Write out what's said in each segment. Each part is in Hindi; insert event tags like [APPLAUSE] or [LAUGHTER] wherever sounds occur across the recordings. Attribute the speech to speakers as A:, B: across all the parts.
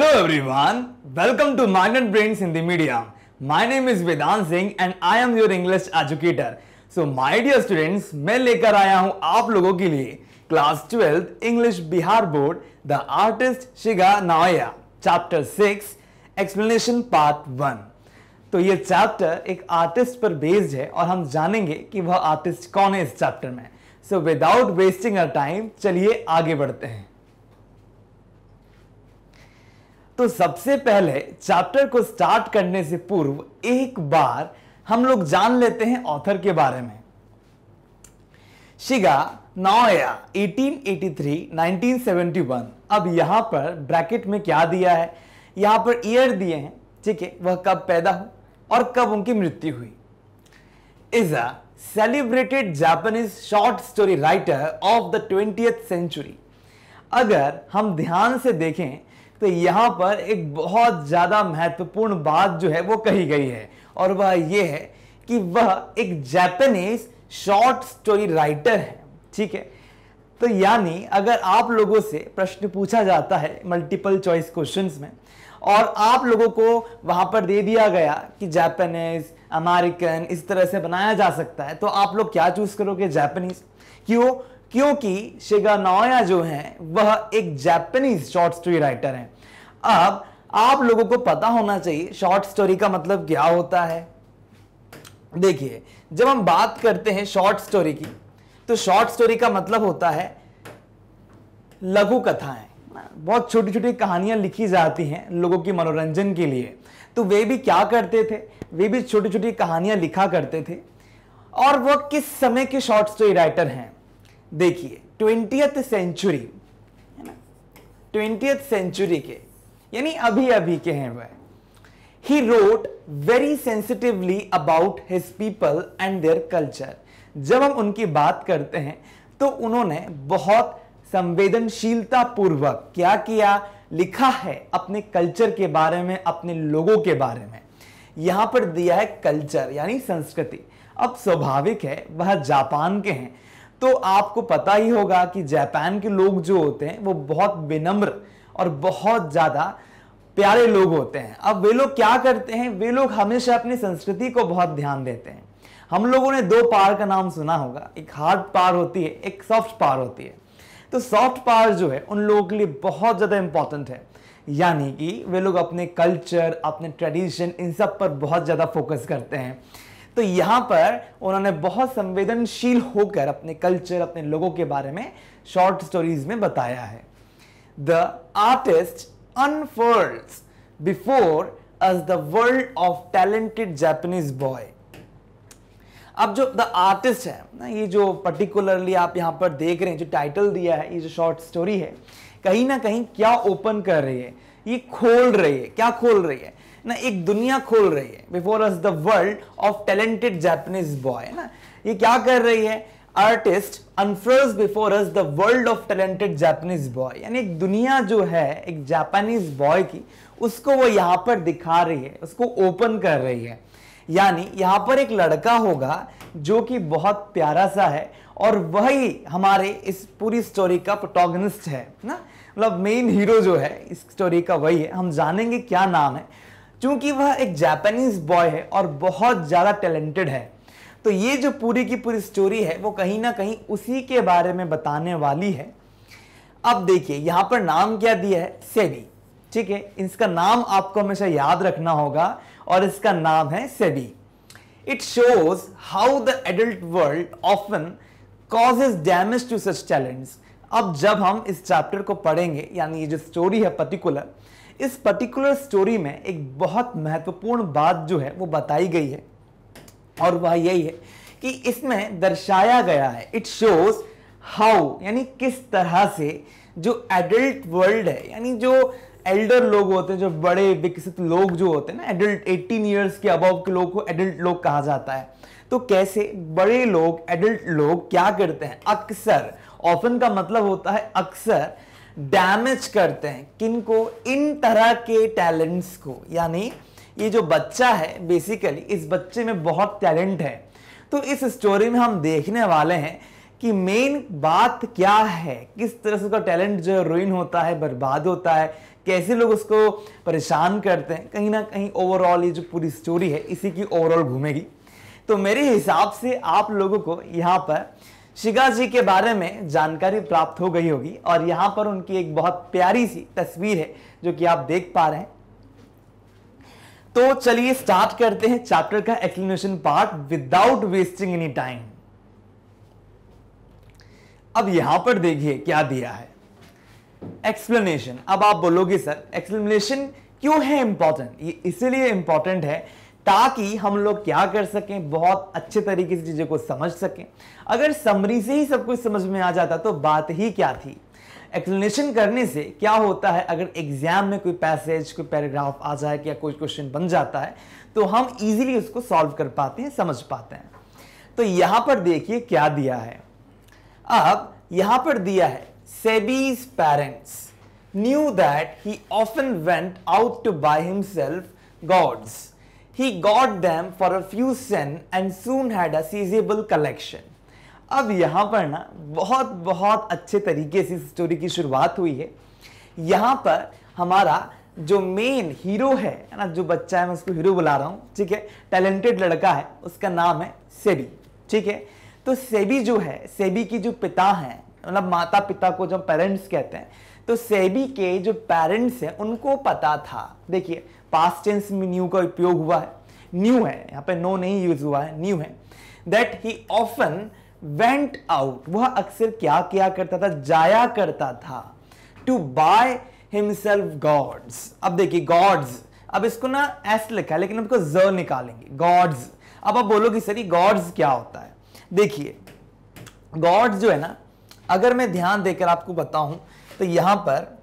A: Hello everyone, welcome to Magnet Brains Hindi Medium. My name is Vedant Singh and I am your English educator. So my dear students, मैं लेकर आया हूँ आप लोगों के लिए class twelfth English Bihar board the artist Shiga Naoya chapter six explanation part one तो ये चैप्टर एक आर्टिस्ट पर बेस्ड है और हम जानेंगे कि वह आर्टिस्ट कौन है इस चैप्टर में so without wasting our time चलिए आगे बढ़ते हैं तो सबसे पहले चैप्टर को स्टार्ट करने से पूर्व एक बार हम लोग जान लेते हैं ऑथर के बारे में शिगा नाओया 1883 1971 अब यहां पर ब्रैकेट में क्या दिया है यहां पर ईयर दिए हैं ठीक है वह कब पैदा हुए और कब उनकी मृत्यु हुई is a celebrated Japanese short story writer of the twenty century अगर हम ध्यान से देखें तो यहाँ पर एक बहुत ज़्यादा महत्वपूर्ण बात जो है वो कही गई है और वह ये है कि वह एक जैपनीज शॉर्ट स्टोरी राइटर है ठीक है तो यानी अगर आप लोगों से प्रश्न पूछा जाता है मल्टीपल चॉइस क्वेश्चंस में और आप लोगों को वहाँ पर दे दिया गया कि जापानीज अमेरिकन इस तरह से बनाया जा सकता है तो आप लोग क्या चूज करोगे जापानीज क्यों क्योंकि शिगानोया जो है वह एक जापानीज शॉर्ट स्टोरी राइटर हैं अब आप लोगों को पता होना चाहिए शॉर्ट स्टोरी का मतलब क्या होता है देखिए जब हम बात करते हैं शॉर्ट स्टोरी की तो शॉर्ट स्टोरी का मतलब होता है लघु कथाएं बहुत छोटी छोटी कहानियां लिखी जाती हैं लोगों की मनोरंजन के लिए तो वे भी क्या करते थे वे भी छोटी छोटी कहानियां लिखा करते थे और वह किस समय के शॉर्ट स्टोरी राइटर हैं देखिए ट्वेंटियथ सेंचुरी ट्वेंटियथ सेंचुरी के यानी अभी अभी के हैं वह he wrote very sensitively about his people and their culture जब हम उनकी बात करते हैं तो उन्होंने बहुत संवेदनशीलता पूर्वक क्या किया लिखा है अपने कल्चर के बारे में अपने लोगों के बारे में यहां पर दिया है कल्चर यानी संस्कृति अब स्वाभाविक है वह जापान के हैं तो आपको पता ही होगा कि जापान के लोग जो होते हैं वो बहुत विनम्र और बहुत ज़्यादा प्यारे लोग होते हैं अब वे लोग क्या करते हैं वे लोग हमेशा अपनी संस्कृति को बहुत ध्यान देते हैं हम लोगों ने दो पार का नाम सुना होगा एक हार्ड पार होती है एक सॉफ्ट पार होती है तो सॉफ्ट पार जो है उन लोगों के लिए बहुत ज़्यादा इंपॉर्टेंट है यानी कि वे लोग अपने कल्चर अपने ट्रेडिशन इन सब पर बहुत ज़्यादा फोकस करते हैं तो यहाँ पर उन्होंने बहुत संवेदनशील होकर अपने कल्चर अपने लोगों के बारे में शॉर्ट स्टोरीज में बताया है the artist unfurls before us the world of talented Japanese boy अब जो द आर्टिस्ट है ना ये जो पर्टिकुलरली आप यहाँ पर देख रहे हैं जो टाइटल दिया है ये जो शॉर्ट स्टोरी है कहीं ना कहीं क्या ओपन कर रही है ये खोल रही है क्या खोल रही है ना एक दुनिया खोल रही है before us the world of talented Japanese boy है ना ये क्या कर रही है artist unfolds before us the world of talented Japanese boy यानी एक दुनिया जो है एक जापानीज बॉय की उसको वो यहाँ पर दिखा रही है उसको ओपन कर रही है यानी यहाँ पर एक लड़का होगा जो कि बहुत प्यारा सा है और वही हमारे इस पूरी स्टोरी का प्रोटोगनिस्ट है ना मतलब मेन हीरो जो है इस स्टोरी का वही है हम जानेंगे क्या नाम है क्योंकि वह एक जापानीज बॉय है और बहुत ज़्यादा टैलेंटेड है तो ये जो पूरी की पूरी स्टोरी है वो कहीं ना कहीं उसी के बारे में बताने वाली है अब देखिए यहां पर नाम क्या दिया है सेबी ठीक है इसका नाम आपको हमेशा याद रखना होगा और इसका नाम है Seibei it shows how the adult world often causes damage to such talents अब जब हम इस चैप्टर को पढ़ेंगे यानी ये जो स्टोरी है पर्टिकुलर इस पर्टिकुलर स्टोरी में एक बहुत महत्वपूर्ण बात जो है वो बताई गई है और वह यही है कि इसमें दर्शाया गया है इट शोज हाउ यानी किस तरह से जो एडल्ट वर्ल्ड है यानी जो एल्डर लोग होते हैं जो बड़े विकसित लोग जो होते हैं ना एडल्ट 18 ईयर्स के अबव के लोग को एडल्ट लोग कहा जाता है तो कैसे बड़े लोग एडल्ट लोग क्या करते हैं अक्सर ऑफन का मतलब होता है अक्सर डैमेज करते हैं किन को इन तरह के टैलेंट्स को यानी ये जो बच्चा है बेसिकली इस बच्चे में बहुत टैलेंट है तो इस स्टोरी में हम देखने वाले हैं कि मेन बात क्या है किस तरह से उसका टैलेंट जो है रुइन होता है बर्बाद होता है कैसे लोग उसको परेशान करते हैं कहीं ना कहीं ओवरऑल ये जो पूरी स्टोरी है इसी की ओवरऑल घूमेगी तो मेरे हिसाब से आप लोगों को यहाँ पर शिगा जी के बारे में जानकारी प्राप्त हो गई होगी और यहाँ पर उनकी एक बहुत प्यारी सी तस्वीर है जो कि आप देख पा रहे हैं तो चलिए स्टार्ट करते हैं चैप्टर का explanation part without wasting any time अब यहां पर देखिए क्या दिया है एक्सप्लेनेशन अब आप बोलोगे सर एक्सप्लेनेशन क्यों है इंपॉर्टेंट ये इसीलिए इंपॉर्टेंट है ताकि हम लोग क्या कर सकें बहुत अच्छे तरीके से चीज़ों को समझ सकें अगर समरी से ही सब कुछ समझ में आ जाता तो बात ही क्या थी एक्सप्लेनेशन करने से क्या होता है अगर एग्जाम में कोई पैसेज कोई पैराग्राफ आ जाए या कोई क्वेश्चन बन जाता है तो हम इजीली उसको सॉल्व कर पाते हैं समझ पाते हैं तो यहाँ पर देखिए क्या दिया है अब यहाँ पर दिया है Seibei's parents knew that he often went out to buy himself gourds He got them for a few sen and soon had a sizable collection. अब यहाँ पर ना बहुत बहुत अच्छे तरीके से इस स्टोरी की शुरुआत हुई है यहाँ पर हमारा जो मेन हीरो है ना जो बच्चा है मैं उसको हीरो बुला रहा हूँ ठीक है टैलेंटेड लड़का है उसका नाम है सेबी ठीक है तो सेबी जो है सेबी की जो पिता हैं मतलब माता पिता को जो पेरेंट्स कहते हैं तो सेबी के जो पेरेंट्स हैं उनको पता था देखिए पास टेंस में न्यू का उपयोग हुआ है न्यू है यहाँ पे नो नहीं यूज हुआ है न्यू है that he often went out वह अक्सर क्या किया करता था जाया करता था टू बाय हिमसेल्फ गॉड्स अब देखिए गॉड्स अब इसको ना एस लिखा है लेकिन इसको ज निकालेंगे गॉड्स अब आप बोलोगे सर ये गॉड्स क्या होता है देखिए गॉड्स जो है ना अगर मैं ध्यान देकर आपको बताऊं तो यहां पर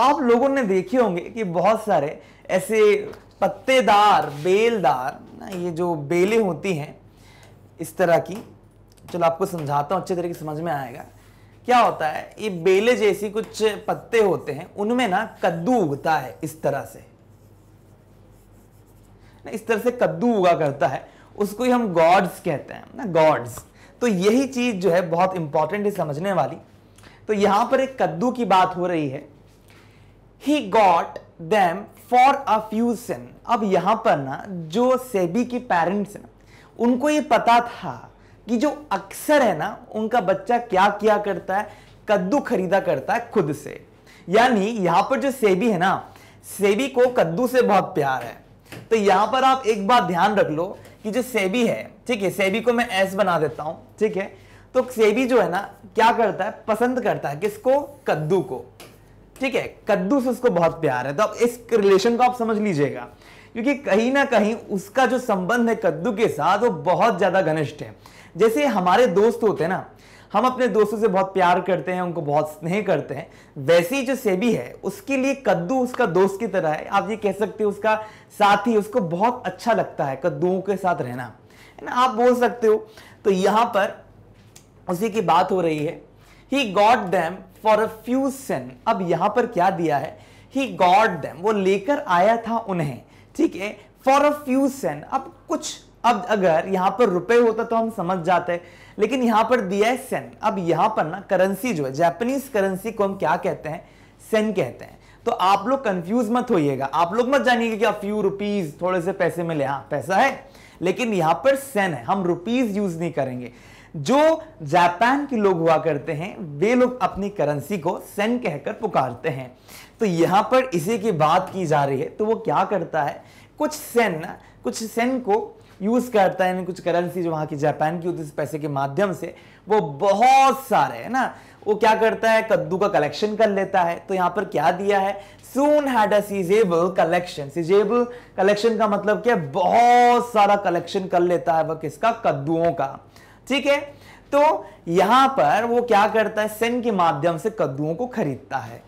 A: आप लोगों ने देखे होंगे कि बहुत सारे ऐसे पत्तेदार बेलदार ना ये जो बेलें होती हैं इस तरह की चलो आपको समझाता हूँ अच्छे तरीके समझ में आएगा क्या होता है ये बेले जैसी कुछ पत्ते होते हैं उनमें ना कद्दू उगता है इस तरह से ना इस तरह से कद्दू उगा करता है उसको ही हम गॉड्स कहते हैं ना गॉड्स तो यही चीज़ जो है बहुत इंपॉर्टेंट है समझने वाली तो यहां पर एक कद्दू की बात हो रही है he got them for a few अब यहाँ पर ना जो सेबी की पेरेंट्स हैं उनको ये पता था कि जो अक्सर है ना उनका बच्चा क्या किया करता है कद्दू खरीदा करता है खुद से यानी यहाँ पर जो सेबी है ना सेबी को कद्दू से बहुत प्यार है तो यहाँ पर आप एक बात ध्यान रख लो कि जो सेबी है ठीक है सेबी को मैं एस बना देता हूँ ठीक है तो सेबी जो है ना क्या करता है पसंद करता है किसको कद्दू को ठीक है कद्दू से उसको बहुत प्यार है तो अब इस रिलेशन को आप समझ लीजिएगा क्योंकि कहीं ना कहीं उसका जो संबंध है कद्दू के साथ वो बहुत ज्यादा घनिष्ठ है जैसे हमारे दोस्त होते हैं ना हम अपने दोस्तों से बहुत प्यार करते हैं उनको बहुत स्नेह करते हैं वैसे ही जो सेबी है उसके लिए कद्दू उसका दोस्त की तरह है आप ये कह सकते हो उसका साथ ही उसको बहुत अच्छा लगता है कद्दूओं के साथ रहना है ना आप बोल सकते हो तो यहां पर उसी की बात हो रही है he got them for a few sen अब यहां पर क्या दिया है ही गॉड देम वो लेकर आया था उन्हें ठीक है फॉर अ फ्यू सेन अब कुछ अब अगर यहां पर रुपए होता तो हम समझ जाते लेकिन यहां पर दिया है सेन अब यहां पर ना करेंसी जो है जैपनीज करेंसी को हम क्या कहते हैं सेन कहते हैं तो आप लोग कंफ्यूज मत होइएगा आप लोग मत जानिएगा कि फ्यू रुपीज थोड़े से पैसे मिले हाँ पैसा है लेकिन यहां पर सेन है हम रुपीज यूज नहीं करेंगे जो जापान के लोग हुआ करते हैं वे लोग अपनी करेंसी को सेन कहकर पुकारते हैं तो यहाँ पर इसी की बात की जा रही है तो वो क्या करता है कुछ सेन कुछ सेन को यूज़ करता है कुछ करेंसी जो वहाँ की जापान की होती है पैसे के माध्यम से वो बहुत सारे है ना वो क्या करता है कद्दू का कलेक्शन कर लेता है तो यहाँ पर क्या दिया है soon had a sizable collection sizable collection का मतलब क्या बहुत सारा कलेक्शन कर लेता है वह किसका कद्दूओं का ठीक है तो यहां पर वो क्या करता है सेन के माध्यम से कद्दुओं को खरीदता है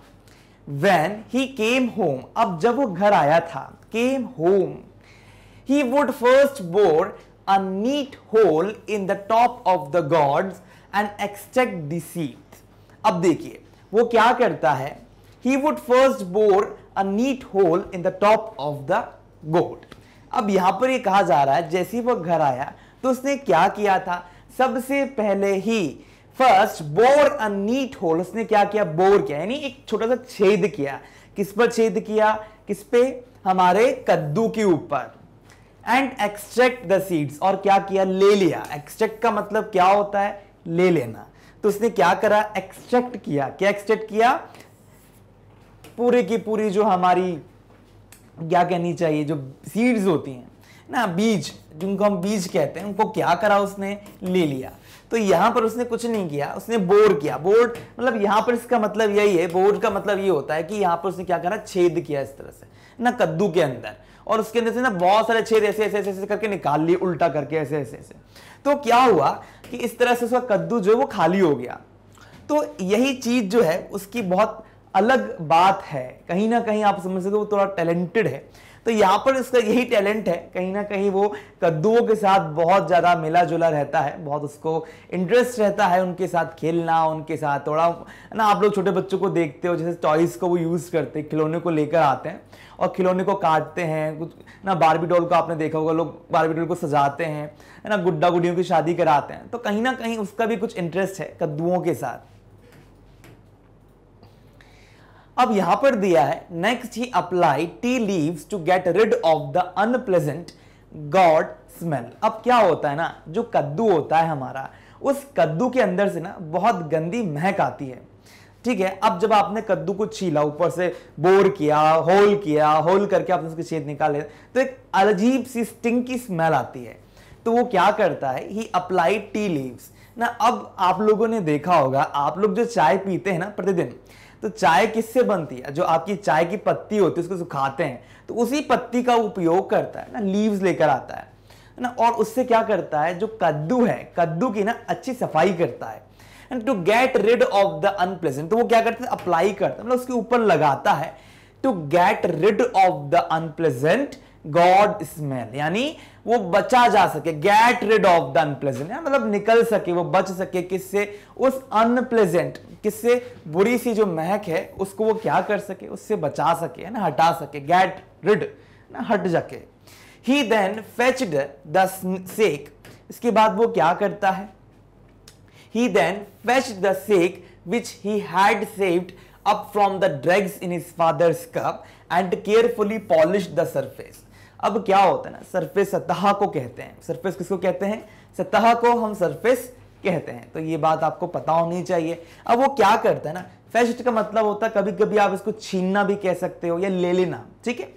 A: वेन ही केम होम अब जब वो घर आया था came home he would first bore a neat hole in the top of the gourds and extract the seeds अब देखिए वो क्या करता है he would first bore a neat hole in the top of the gourd अब यहां पर ये कहा जा रहा है जैसे ही वो घर आया तो उसने क्या किया था सबसे पहले he first bore a neat hole उसने क्या किया बोर किया यानी एक छोटा सा छेद किया किस पर छेद किया किस पे हमारे कद्दू के ऊपर एंड एक्सट्रैक्ट द सीड्स और क्या किया ले लिया एक्सट्रैक्ट का मतलब क्या होता है ले लेना तो उसने क्या करा एक्सट्रैक्ट किया क्या एक्सट्रैक्ट किया पूरी की पूरी जो हमारी क्या कहनी चाहिए जो सीड्स होती हैं ना बीज जिनको हम बीज कहते हैं उनको क्या करा उसने ले लिया तो यहाँ पर उसने कुछ नहीं किया उसने बोर्ड किया बोर्ड मतलब यहाँ पर इसका मतलब यही है बोर्ड का मतलब ये होता है कि यहाँ पर उसने क्या करा छेद किया इस तरह से ना कद्दू के अंदर और उसके अंदर से ना बहुत सारे छेद ऐसे ऐसे ऐसे करके निकाल लिए उल्टा करके ऐसे ऐसे ऐसे तो क्या हुआ कि इस तरह से उसका कद्दू जो है वो खाली हो गया तो यही चीज़ जो है उसकी बहुत अलग बात है कहीं ना कहीं आप समझ सकते हो वो थोड़ा टैलेंटेड है तो यहाँ पर इसका यही टैलेंट है कहीं ना कहीं वो कद्दुओं के साथ बहुत ज़्यादा मिला जुला रहता है बहुत उसको इंटरेस्ट रहता है उनके साथ खेलना उनके साथ थोड़ा ना आप लोग छोटे बच्चों को देखते हो जैसे टॉयज़ को वो यूज़ करते खिलौने को लेकर आते हैं और खिलौने को काटते हैं कुछ ना बारबी डॉल को आपने देखा होगा लोग बारबी डॉल को सजाते हैं ना गुड्डा गुडियों की शादी कराते हैं तो कहीं ना कहीं उसका भी कुछ इंटरेस्ट है कद्दुओं के साथ अब यहां पर दिया है next he apply tea leaves to get rid of the unpleasant gourd smell अब क्या होता है ना जो कद्दू होता है हमारा उस कद्दू के अंदर से ना बहुत गंदी महक आती है ठीक है अब जब आपने कद्दू को छीला ऊपर से बोर किया होल किया होल करके आपने उसके छेद निकाले तो एक अजीब सी स्टिंग की स्मेल आती है तो वो क्या करता है ही अप्लाई टी लीव्स ना अब आप लोगों ने देखा होगा आप लोग जो चाय पीते हैं ना प्रतिदिन तो चाय किससे बनती है जो आपकी चाय की पत्ती होती है उसको सुखाते हैं तो उसी पत्ती का उपयोग करता है ना लीव्स लेकर आता है ना और उससे क्या करता है जो कद्दू है कद्दू की ना अच्छी सफाई करता है and to get rid of the unpleasant तो वो क्या करता है अप्लाई करता है मतलब उसके ऊपर लगाता है to get rid of the unpleasant gourd smell यानी वो बचा जा सके get rid of the unpleasant मतलब निकल सके वो बच सके किससे उस अनप्लेजेंट किससे बुरी सी जो महक है उसको वो क्या कर सके उससे बचा सके है ना हटा सके गेट रिड ना हट जाके he then fetched the sake इसके बाद वो क्या करता है he then fetch the sake which he had saved up from the dregs in his father's cup and carefully polish the surface अब क्या होता है ना सरफेस सतह को कहते हैं सरफेस किसको कहते हैं सतह को हम सरफेस कहते हैं तो ये बात आपको पता होनी चाहिए अब वो क्या करता है ना फेस्ट का मतलब होता है कभी कभी आप इसको छीनना भी कह सकते हो या ले लेना ठीक है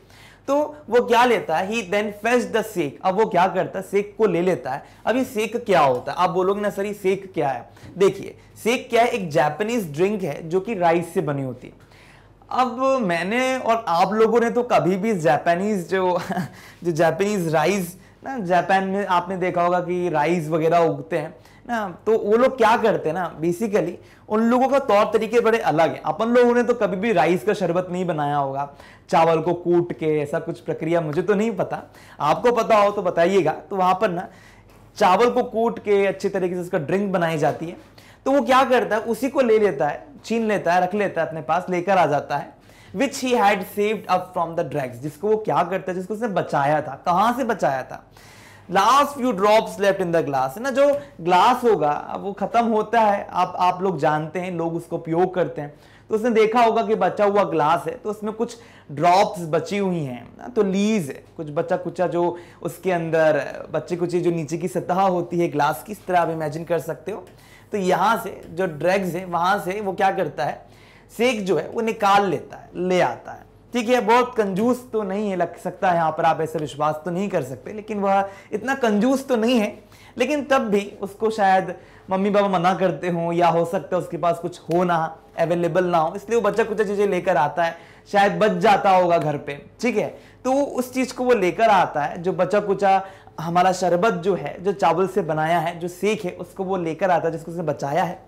A: तो वो क्या लेता है he then fetch the sack अब वो क्या करता है सेक को ले लेता है अब ये सेक क्या होता है आप बोलोगे ना सर ये सेक क्या है देखिए सेक क्या है एक जापानीज ड्रिंक है जो कि राइस से बनी होती है अब मैंने और आप लोगों ने तो कभी भी जापानीज जो [LAUGHS] जो जापानीज राइस ना जापान में आपने देखा होगा कि राइस वगैरह उगते हैं ना तो वो लोग क्या करते हैं ना बेसिकली उन लोगों का तौर तरीके बड़े अलग हैं अपन लोगों ने तो कभी भी राइस का शरबत नहीं बनाया होगा चावल को कूट के ऐसा कुछ प्रक्रिया मुझे तो नहीं पता आपको पता हो तो बताइएगा तो वहाँ पर ना चावल को कूट के अच्छे तरीके से उसका ड्रिंक बनाई जाती है तो वो क्या करता है उसी को ले लेता है छीन लेता है रख लेता है अपने पास लेकर आ जाता है which he had saved up from the dregs जिसको वो क्या करता है जिसको उसने बचाया था कहाँ से बचाया था last few drops left in the glass है ना जो ग्लास होगा वो खत्म होता है आप आप लोग जानते हैं लोग उसको उपयोग करते हैं तो उसने देखा होगा कि बचा हुआ ग्लास है तो उसमें कुछ ड्रॉप्स बची हुई हैं ना तो लीज है कुछ बच्चा कुचा जो उसके अंदर बच्चे कुचे जो नीचे की सतह होती है ग्लास की इस तरह आप इमेजिन कर सकते हो तो यहाँ से जो ड्रग्स है वहां से वो क्या करता है सेक जो है वो निकाल लेता है ले आता है ठीक है बहुत कंजूस तो नहीं है लग सकता है यहाँ पर आप ऐसे विश्वास तो नहीं कर सकते लेकिन वह इतना कंजूस तो नहीं है लेकिन तब भी उसको शायद मम्मी पापा मना करते हो या हो सकता है उसके पास कुछ हो ना अवेलेबल ना हो इसलिए वो बच्चा कुछ चीज़ें लेकर आता है शायद बच जाता होगा घर पे ठीक है तो उस चीज़ को वो लेकर आता है जो बचा कुचा हमारा शरबत जो है जो चावल से बनाया है जो सेक है उसको वो लेकर आता है जिसको उसने बचाया है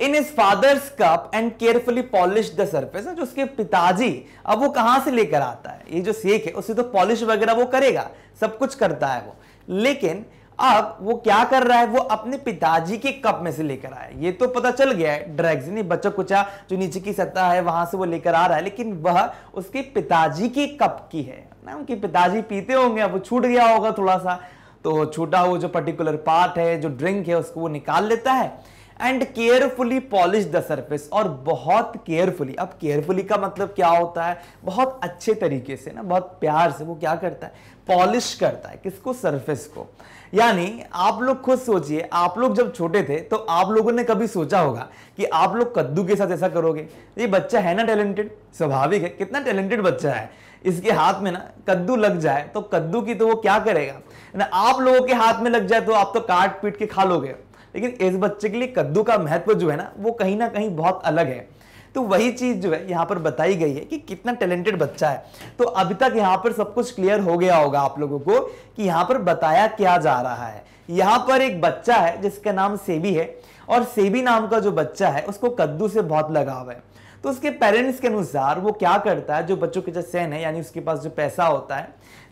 A: in his father's cup and carefully polish the surface जो उसके पिताजी अब वो कहां से लेकर आता है ये जो सेक है उससे तो पॉलिश वगैरह वो करेगा सब कुछ करता है वो लेकिन अब वो क्या कर रहा है वो अपने पिताजी के कप में से लेकर आया ये तो पता चल गया है ड्रग्स नहीं बच्चा कुचा जो नीचे की सतह है वहां से वो लेकर आ रहा है लेकिन वह उसके पिताजी के कप की है ना उनके पिताजी पीते होंगे अब वो छूट गया होगा थोड़ा सा तो छूटा वो जो पर्टिकुलर पार्ट है जो ड्रिंक है उसको वो निकाल लेता है and carefully polish the surface और बहुत केयरफुली अब केयरफुली का मतलब क्या होता है बहुत अच्छे तरीके से ना बहुत प्यार से वो क्या करता है पॉलिश करता है किसको सरफेस को यानी आप लोग खुद सोचिए आप लोग जब छोटे थे तो आप लोगों ने कभी सोचा होगा कि आप लोग कद्दू के साथ ऐसा करोगे ये बच्चा है ना टैलेंटेड स्वाभाविक है कितना टैलेंटेड बच्चा है इसके हाथ में ना कद्दू लग जाए तो कद्दू की तो वो क्या करेगा ना आप लोगों के हाथ में लग जाए तो आप तो काट पीट के खा लोगे लेकिन इस बच्चे के लिए कद्दू का महत्व जो है ना वो कहीं ना कहीं बहुत अलग है तो वही चीज जो है यहाँ पर बताई गई है कि कितना टैलेंटेड बच्चा है तो अभी तक यहाँ पर सब कुछ क्लियर हो गया होगा आप लोगों को कि यहाँ पर बताया क्या जा रहा है यहाँ पर एक बच्चा है जिसका नाम सेबी है और सेबी नाम का जो बच्चा है उसको कद्दू से बहुत लगाव है तो उसके पेरेंट्स के अनुसार वो क्या करता है जो बच्चों के जो सैन है यानी उसके पास जो पैसा होता है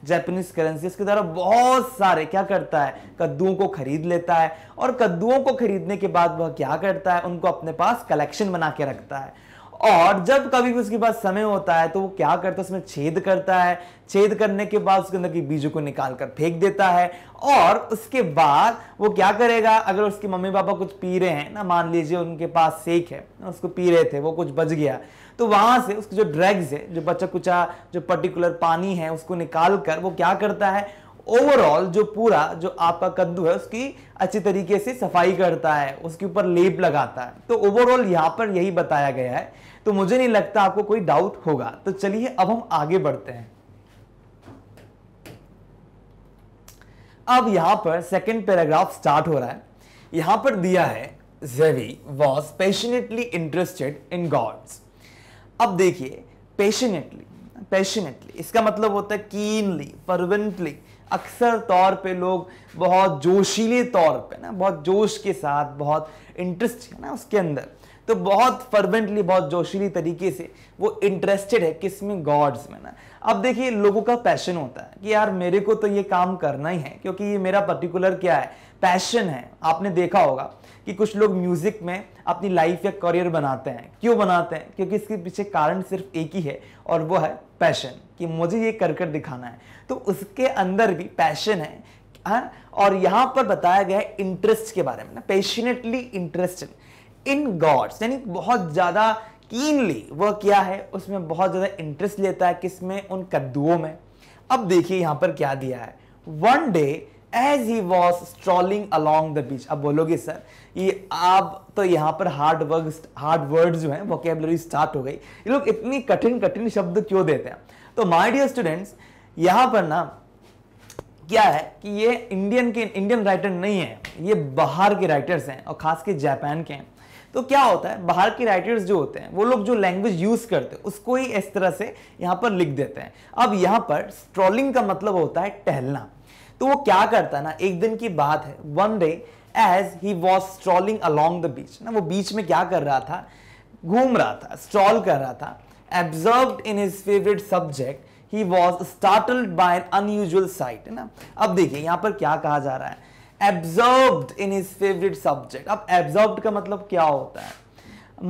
A: जैपनीज करेंसी इसके द्वारा बहुत सारे क्या करता है कद्दुओं को खरीद लेता है और कद्दुओं को खरीदने के बाद वह क्या करता है उनको अपने पास कलेक्शन बना के रखता है और जब कभी भी उसके पास समय होता है तो वो क्या करता है उसमें छेद करता है छेद करने के बाद उसके अंदर के बीजों को निकाल कर फेंक देता है और उसके बाद वो क्या करेगा अगर उसके मम्मी पापा कुछ पी रहे हैं ना मान लीजिए उनके पास सेक है उसको पी रहे थे वो कुछ बच गया तो वहां से उसके जो ड्रग्स है जो बच्चा कुचा जो पर्टिकुलर पानी है उसको निकाल कर वो क्या करता है ओवरऑल जो पूरा जो आपका कद्दू है उसकी अच्छी तरीके से सफाई करता है उसके ऊपर लेप लगाता है तो ओवरऑल यहाँ पर यही बताया गया है तो मुझे नहीं लगता आपको कोई डाउट होगा तो चलिए अब हम आगे बढ़ते हैं अब यहां पर सेकेंड पैराग्राफ स्टार्ट हो रहा है यहां पर दिया है जेवी was passionately interested in gourds अब देखिए पैशनेटली पैशनेटली इसका मतलब होता है कीनली परवेंटली अक्सर तौर पे लोग बहुत जोशीले तौर पे ना बहुत जोश के साथ बहुत इंटरेस्ट है ना उसके अंदर तो बहुत फर्वेंटली बहुत जोशीली तरीके से वो इंटरेस्टेड है किस में गॉड्स में ना अब देखिए लोगों का पैशन होता है कि यार मेरे को तो ये काम करना ही है क्योंकि ये मेरा पर्टिकुलर क्या है पैशन है आपने देखा होगा कि कुछ लोग म्यूजिक में अपनी लाइफ या करियर बनाते हैं क्यों बनाते हैं क्योंकि इसके पीछे कारण सिर्फ एक ही है और वो है पैशन कि मुझे ये कर कर दिखाना है तो उसके अंदर भी पैशन है हा? और यहाँ पर बताया गया है इंटरेस्ट के बारे में ना पैशनेटली इंटरेस्टेड इन गॉड्स यानी बहुत ज़्यादा कीनली वह क्या है उसमें बहुत ज़्यादा इंटरेस्ट लेता है किस में उन कद्दुओं में अब देखिए यहां पर क्या दिया है one day as he was strolling along the beach अब बोलोगे सर ये आप तो यहाँ पर हार्ड वर्क हार्ड वर्ड जो है वोकेबलरी स्टार्ट हो गई ये लोग इतनी कठिन कठिन शब्द क्यों देते हैं तो माय डियर स्टूडेंट्स यहाँ पर ना क्या है कि ये इंडियन के इंडियन राइटर नहीं है ये बाहर के राइटर्स हैं और खास के जापान के हैं तो क्या होता है बाहर के राइटर्स जो होते हैं वो लोग जो लैंग्वेज यूज करते हैं उसको ही इस तरह से यहाँ पर लिख देते हैं अब यहाँ पर स्ट्रॉलिंग का मतलब होता है टहलना तो वो क्या करता है ना एक दिन की बात है one day as he was strolling along the beach ना वो बीच में क्या कर रहा था घूम रहा था स्ट्रॉल कर रहा था absorb in his favourite subject he was startled by unusual sight है ना अब देखिए यहाँ पर क्या कहा जा रहा है absorbed in his favourite subject अब एब्जर्व्ड का मतलब क्या होता है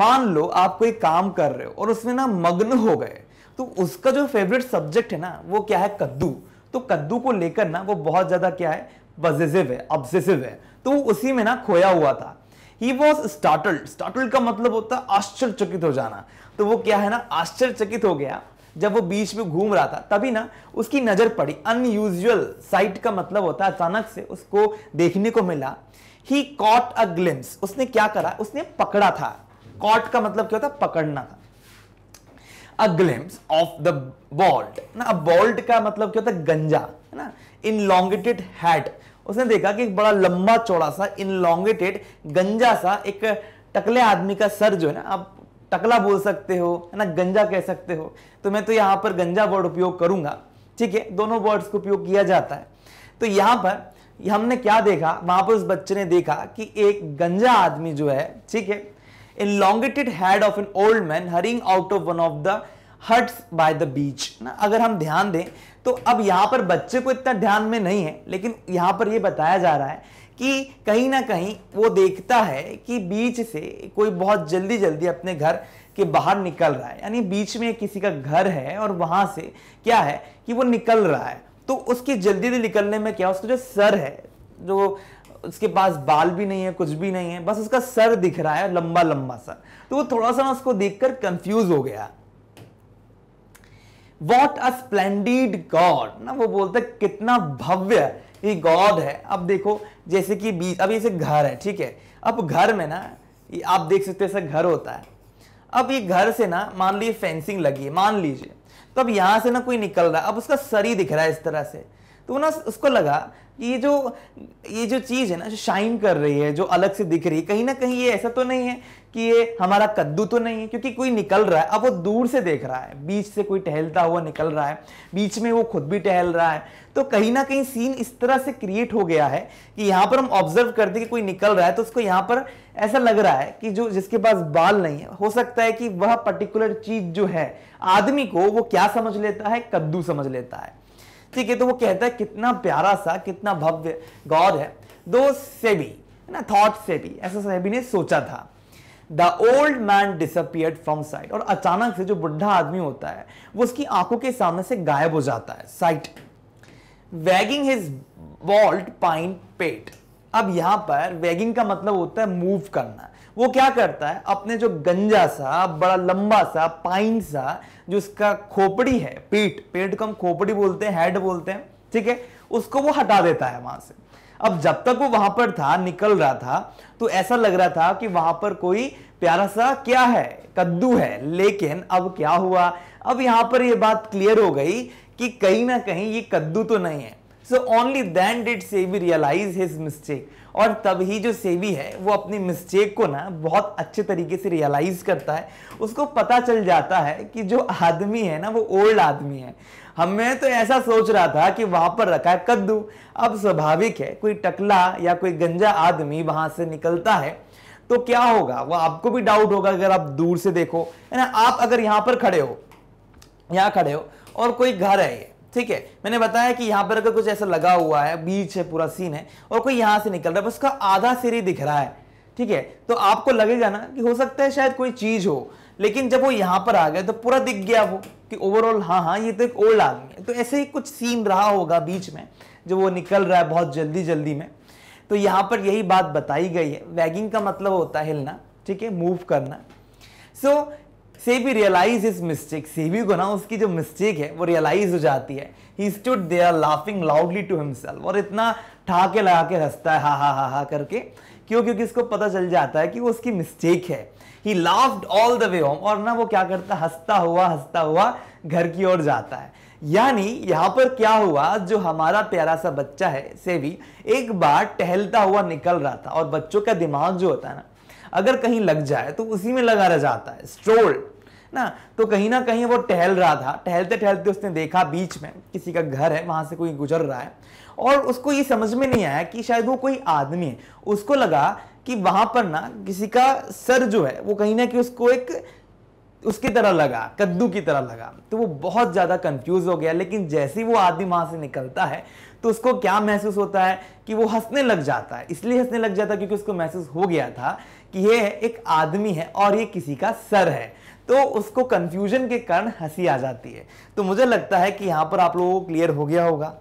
A: मान लो आप कोई काम कर रहे हो और उसमें ना मग्न हो गए तो उसका जो फेवरेट सब्जेक्ट है ना वो क्या है कद्दू तो कद्दू को लेकर ना वो बहुत ज़्यादा क्या है पॉजिटिव है ऑब्सेसिव है तो वो उसी में ना खोया हुआ था ही वॉज स्टार्टल्ड स्टार्टल्ड का मतलब होता है आश्चर्यचकित हो जाना तो वो क्या है ना आश्चर्यचकित हो गया जब वो बीच में घूम रहा था तभी ना उसकी नज़र पड़ी अनयूजल साइट का मतलब होता है अचानक से उसको देखने को मिला ही कॉट अ ग्लिम्स उसने क्या करा उसने पकड़ा था कॉट का मतलब क्या होता है पकड़ना था a glimpse of the bald ना अब बॉल्ट का मतलब क्या होता है गंजा है ना इन लॉन्गेटेड हैट उसने देखा कि एक बड़ा लंबा चौड़ा सा लॉन्गेटेड गंजा सा एक टकले आदमी का सर जो है ना आप टकला बोल सकते हो है ना गंजा कह सकते हो तो मैं तो यहाँ पर गंजा वर्ड उपयोग करूंगा ठीक है दोनों वर्ड्स का उपयोग किया जाता है तो यहाँ पर हमने क्या देखा वहां पर उस बच्चे ने देखा कि एक गंजा आदमी जो है ठीक है elongated head of an old man hurrying out of one of the huts by the beach ना अगर हम ध्यान दें तो अब यहाँ पर बच्चे को इतना ध्यान में नहीं है लेकिन यहाँ पर यह बताया जा रहा है कि कहीं ना कहीं वो देखता है कि बीच से कोई बहुत जल्दी जल्दी अपने घर के बाहर निकल रहा है यानी बीच में किसी का घर है और वहां से क्या है कि वो निकल रहा है तो उसकी जल्दी जल्दी निकलने में क्या उसका जो सर है जो उसके पास बाल भी नहीं है कुछ भी नहीं है बस उसका सर दिख रहा है लंबा लंबा सर तो वो थोड़ा सा ना उसको देखकर कंफ्यूज हो गया वॉट अ स्प्लेंडिड गॉड ना वो बोलता कितना भव्य ये गॉड है अब देखो जैसे कि बीच अब ऐसे घर है ठीक है अब घर में ना ये आप देख सकते हो ऐसा घर होता है अब ये घर से ना मान लीजिए फेंसिंग लगी है मान लीजिए तो अब यहाँ से ना कोई निकल रहा है अब उसका सर ही दिख रहा है इस तरह से तो ना उसको लगा कि ये जो ये जो चीज़ है ना जो शाइन कर रही है जो अलग से दिख रही है कहीं ना कहीं ये ऐसा तो नहीं है कि ये हमारा कद्दू तो नहीं है क्योंकि कोई निकल रहा है अब वो दूर से देख रहा है बीच से कोई टहलता हुआ निकल रहा है बीच में वो खुद भी टहल रहा है तो कहीं ना कहीं सीन इस तरह से क्रिएट हो गया है कि यहाँ पर हम ऑब्जर्व करते हैं कि कोई निकल रहा है तो उसको यहाँ पर ऐसा लग रहा है कि जो जिसके पास बाल नहीं है हो सकता है कि वह पर्टिकुलर चीज जो है आदमी को वो क्या समझ लेता है कद्दू समझ लेता है ठीक है तो वो कहता है कितना प्यारा सा कितना भव्य गौर है दो से है ना थॉट से भी ऐसा सेबी ने सोचा था the old man disappear from sight और अचानक से जो बुढ़ा आदमी होता है वो उसकी आंखों के सामने से गायब हो जाता है sight wagging his bald pine pate अब यहां पर वैगिंग का मतलब होता है मूव करना वो क्या करता है अपने जो गंजा सा बड़ा लंबा सा पाइन सा जो उसका खोपड़ी है पेट पेट को हम खोपड़ी बोलते हैं हेड बोलते हैं ठीक है उसको वो हटा देता है वहां से अब जब तक वो वहां पर था निकल रहा था तो ऐसा लग रहा था कि वहां पर कोई प्यारा सा क्या है कद्दू है लेकिन अब क्या हुआ अब यहां पर यह बात क्लियर हो गई कि कहीं ना कहीं ये कद्दू तो नहीं है सो ओनली देन डिट सेवी रियलाइज हिज मिस्टेक और तभी जो सेवी है वो अपनी मिस्टेक को ना बहुत अच्छे तरीके से रियलाइज करता है उसको पता चल जाता है कि जो आदमी है ना वो ओल्ड आदमी है हमें तो ऐसा सोच रहा था कि वहां पर रखा है कद्दू अब स्वाभाविक है कोई टकला या कोई गंजा आदमी वहां से निकलता है तो क्या होगा वो आपको भी डाउट होगा अगर आप दूर से देखो है ना आप अगर यहाँ पर खड़े हो यहाँ खड़े हो और कोई घर है ठीक है मैंने बताया कि यहाँ पर अगर कुछ ऐसा लगा हुआ है बीच है पूरा सीन है और कोई यहां से निकल रहा है बस उसका आधा सिर ही दिख रहा है ठीक है तो आपको लगेगा ना कि हो सकता है शायद कोई चीज हो लेकिन जब वो यहाँ पर आ गए तो पूरा दिख गया वो कि ओवरऑल हाँ हाँ ये तो एक ओल्ड आदमी है तो ऐसे ही कुछ सीन रहा होगा बीच में जब वो निकल रहा है बहुत जल्दी जल्दी में तो यहाँ पर यही बात बताई गई है वैगिंग का मतलब होता है हिलना ठीक है मूव करना सो से भी रियलाइज इज मिस्टेक से भी ना उसकी जो मिस्टेक है वो रियलाइज हो जाती है he stood there laughing loudly to himself और इतना ठाके लगा के हंसता है हा हा हा हा करके क्यों क्योंकि इसको पता चल जाता है कि वो उसकी मिस्टेक है he laughed all the way home और ना वो क्या करता हंसता हुआ हंसता हुआ घर की ओर जाता है यानी यहाँ पर क्या हुआ जो हमारा प्यारा सा बच्चा है से भी एक बार टहलता हुआ निकल रहा था और बच्चों का दिमाग जो होता है ना अगर कहीं लग जाए तो उसी में लगा रह जाता है स्ट्रोल ना तो कहीं ना कहीं वो टहल रहा था टहलते टहलते उसने देखा बीच में किसी का घर है वहां से कोई गुजर रहा है और उसको ये समझ में नहीं आया कि शायद वो कोई आदमी है उसको लगा कि वहां पर ना किसी का सर जो है वो कहीं ना कहीं उसको एक उसकी तरह लगा कद्दू की तरह लगा तो वो बहुत ज़्यादा कंफ्यूज हो गया लेकिन जैसे ही वो आदमी वहाँ से निकलता है तो उसको क्या महसूस होता है कि वो हंसने लग जाता है इसलिए हंसने लग जाता है क्योंकि उसको महसूस हो गया था कि ये एक आदमी है और ये किसी का सर है तो उसको कंफ्यूजन के कारण हंसी आ जाती है तो मुझे लगता है कि यहाँ पर आप लोगों को क्लियर हो गया होगा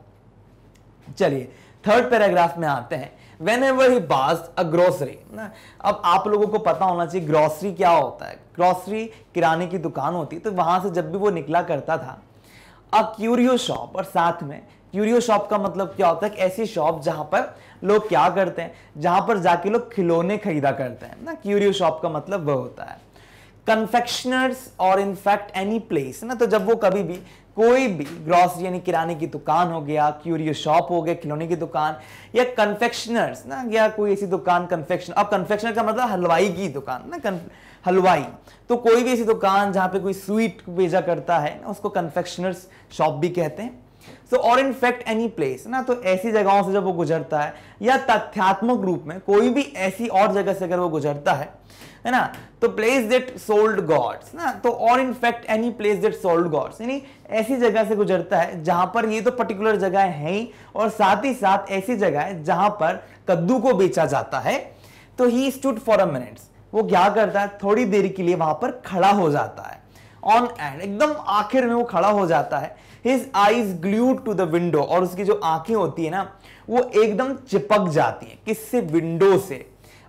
A: चलिए थर्ड पैराग्राफ में आते हैं वेन एवर ही बाज अ ग्रोसरी अब आप लोगों को पता होना चाहिए ग्रोसरी क्या होता है ग्रोसरी किराने की दुकान होती तो वहां से जब भी वो निकला करता था अ क्यूरियो शॉप और साथ में क्यूरियो शॉप का मतलब क्या होता है कि ऐसी शॉप जहां पर लोग क्या करते हैं जहां पर जाके लोग खिलौने खरीदा करते हैं ना क्यूरियो शॉप का मतलब वह होता है कन्फेक्शनर्स और इनफैक्ट एनी प्लेस ना तो जब वो कभी भी कोई भी ग्रॉसरी यानी किराने की दुकान हो गया क्यूरियो शॉप हो गया खिलौने की दुकान या कन्फेक्शनर्स ना या कोई ऐसी दुकान कन्फेक्शन अब कन्फेक्शनर का मतलब हलवाई की दुकान ना कन हलवाई तो कोई भी ऐसी दुकान जहाँ पे कोई स्वीट भेजा करता है ना उसको कन्फेक्शनर्स शॉप भी कहते हैं सो और इन फैक्ट एनी प्लेस ना तो ऐसी जगहों से जब वो गुजरता है या तथ्यात्मक रूप में कोई भी ऐसी और जगह से अगर वो गुजरता है है ना तो प्लेस दैट सोल्ड गॉड्स ना तो और in fact any place that sold gourds यानी ऐसी जगह से गुजरता है जहां पर ये तो पर्टिकुलर जगह है ही और साथ ही साथ ऐसी जगह है जहां पर कद्दू को बेचा जाता है तो he stood for a minutes वो क्या करता है थोड़ी देर के लिए वहां पर खड़ा हो जाता है ऑन एंड एकदम आखिर में वो खड़ा हो जाता है his eyes glued to the window और उसकी जो आंखें होती है ना वो एकदम चिपक जाती है किससे विंडो से